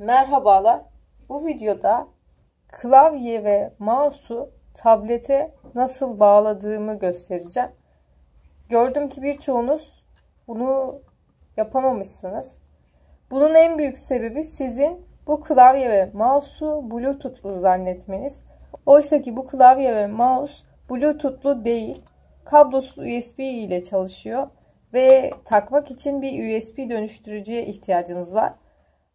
Merhabalar. Bu videoda klavye ve mouse'u tablete nasıl bağladığımı göstereceğim. Gördüm ki birçoğunuz bunu yapamamışsınız. Bunun en büyük sebebi sizin bu klavye ve mouse'u Bluetooth'lu zannetmeniz. Oysa ki bu klavye ve mouse Bluetooth'lu değil. Kablosuz USB ile çalışıyor ve takmak için bir USB dönüştürücüye ihtiyacınız var.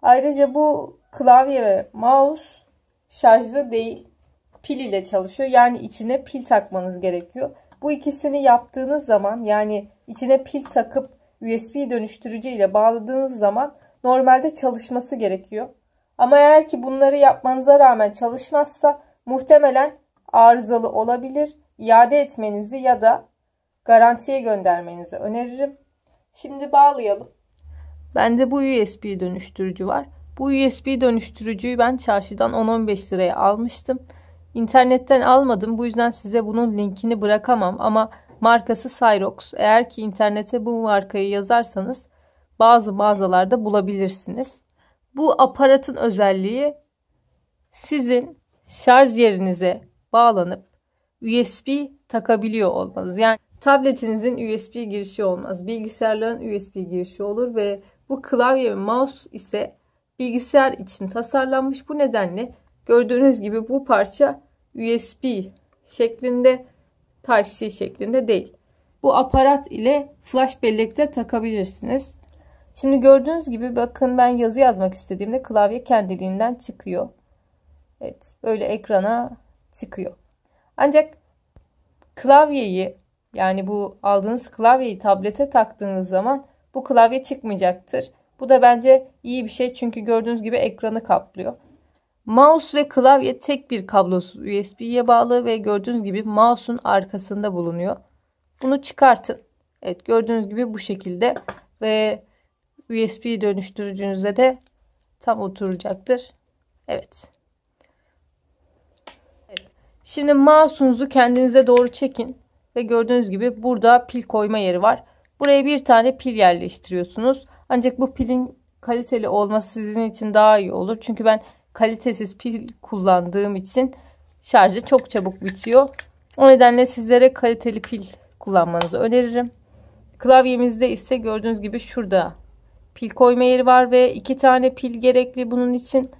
Ayrıca bu klavye ve mouse şarjlı değil pil ile çalışıyor. Yani içine pil takmanız gerekiyor. Bu ikisini yaptığınız zaman yani içine pil takıp USB dönüştürücü ile bağladığınız zaman normalde çalışması gerekiyor. Ama eğer ki bunları yapmanıza rağmen çalışmazsa muhtemelen arızalı olabilir. İade etmenizi ya da garantiye göndermenizi öneririm. Şimdi bağlayalım. Bende bu USB dönüştürücü var. Bu USB dönüştürücüyü ben çarşıdan 10-15 liraya almıştım. İnternetten almadım. Bu yüzden size bunun linkini bırakamam ama markası Cyrox. Eğer ki internete bu markayı yazarsanız bazı mağazalarda bulabilirsiniz. Bu aparatın özelliği sizin şarj yerinize bağlanıp USB takabiliyor olmanız. Yani tabletinizin USB girişi olmaz. Bilgisayarların USB girişi olur ve bu klavye ve mouse ise bilgisayar için tasarlanmış. Bu nedenle gördüğünüz gibi bu parça USB şeklinde Type-C şeklinde değil. Bu aparat ile flash bellekte takabilirsiniz. Şimdi gördüğünüz gibi bakın ben yazı yazmak istediğimde klavye kendiliğinden çıkıyor. Evet böyle ekrana çıkıyor. Ancak klavyeyi yani bu aldığınız klavyeyi tablete taktığınız zaman bu klavye çıkmayacaktır. Bu da bence iyi bir şey çünkü gördüğünüz gibi ekranı kaplıyor. Mouse ve klavye tek bir kablosuz USB'ye bağlı ve gördüğünüz gibi mouse'un arkasında bulunuyor. Bunu çıkartın. Evet gördüğünüz gibi bu şekilde ve USB dönüştürücünüzde de tam oturacaktır. Evet. evet. Şimdi mouse'unuzu kendinize doğru çekin ve gördüğünüz gibi burada pil koyma yeri var. Buraya bir tane pil yerleştiriyorsunuz. Ancak bu pilin kaliteli olması sizin için daha iyi olur. Çünkü ben kalitesiz pil kullandığım için şarjı çok çabuk bitiyor. O nedenle sizlere kaliteli pil kullanmanızı öneririm. Klavyemizde ise gördüğünüz gibi şurada pil koyma yeri var ve iki tane pil gerekli bunun için.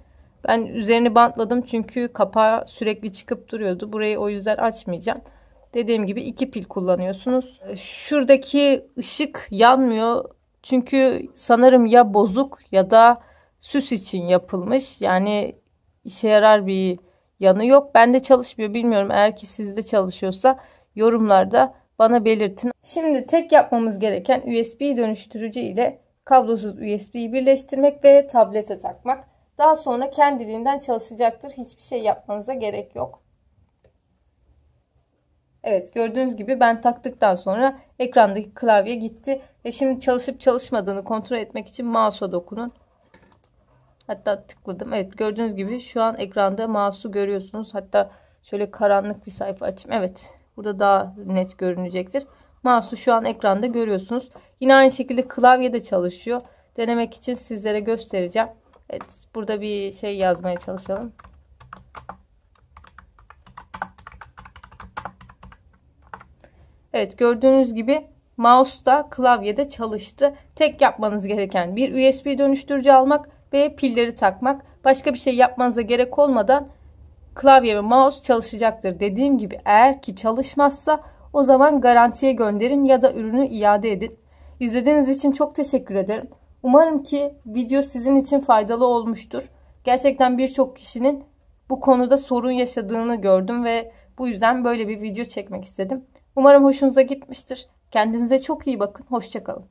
Ben üzerini bantladım çünkü kapağı sürekli çıkıp duruyordu. Burayı o yüzden açmayacağım. Dediğim gibi iki pil kullanıyorsunuz. E, şuradaki ışık yanmıyor. Çünkü sanırım ya bozuk ya da süs için yapılmış. Yani işe yarar bir yanı yok. Bende çalışmıyor bilmiyorum. Eğer ki sizde çalışıyorsa yorumlarda bana belirtin. Şimdi tek yapmamız gereken USB dönüştürücü ile kablosuz USB'yi birleştirmek ve tablete takmak. Daha sonra kendiliğinden çalışacaktır. Hiçbir şey yapmanıza gerek yok. Evet gördüğünüz gibi ben taktıktan sonra ekrandaki klavye gitti. Ve şimdi çalışıp çalışmadığını kontrol etmek için mouse'a dokunun. Hatta tıkladım. Evet gördüğünüz gibi şu an ekranda mouse'u görüyorsunuz. Hatta şöyle karanlık bir sayfa açayım. Evet burada daha net görünecektir. Mouse'u şu an ekranda görüyorsunuz. Yine aynı şekilde klavye de çalışıyor. Denemek için sizlere göstereceğim. Evet burada bir şey yazmaya çalışalım. Evet gördüğünüz gibi mouse da klavyede çalıştı. Tek yapmanız gereken bir USB dönüştürücü almak ve pilleri takmak. Başka bir şey yapmanıza gerek olmadan klavye ve mouse çalışacaktır. Dediğim gibi eğer ki çalışmazsa o zaman garantiye gönderin ya da ürünü iade edin. İzlediğiniz için çok teşekkür ederim. Umarım ki video sizin için faydalı olmuştur. Gerçekten birçok kişinin bu konuda sorun yaşadığını gördüm ve bu yüzden böyle bir video çekmek istedim. Umarım hoşunuza gitmiştir. Kendinize çok iyi bakın. Hoşçakalın.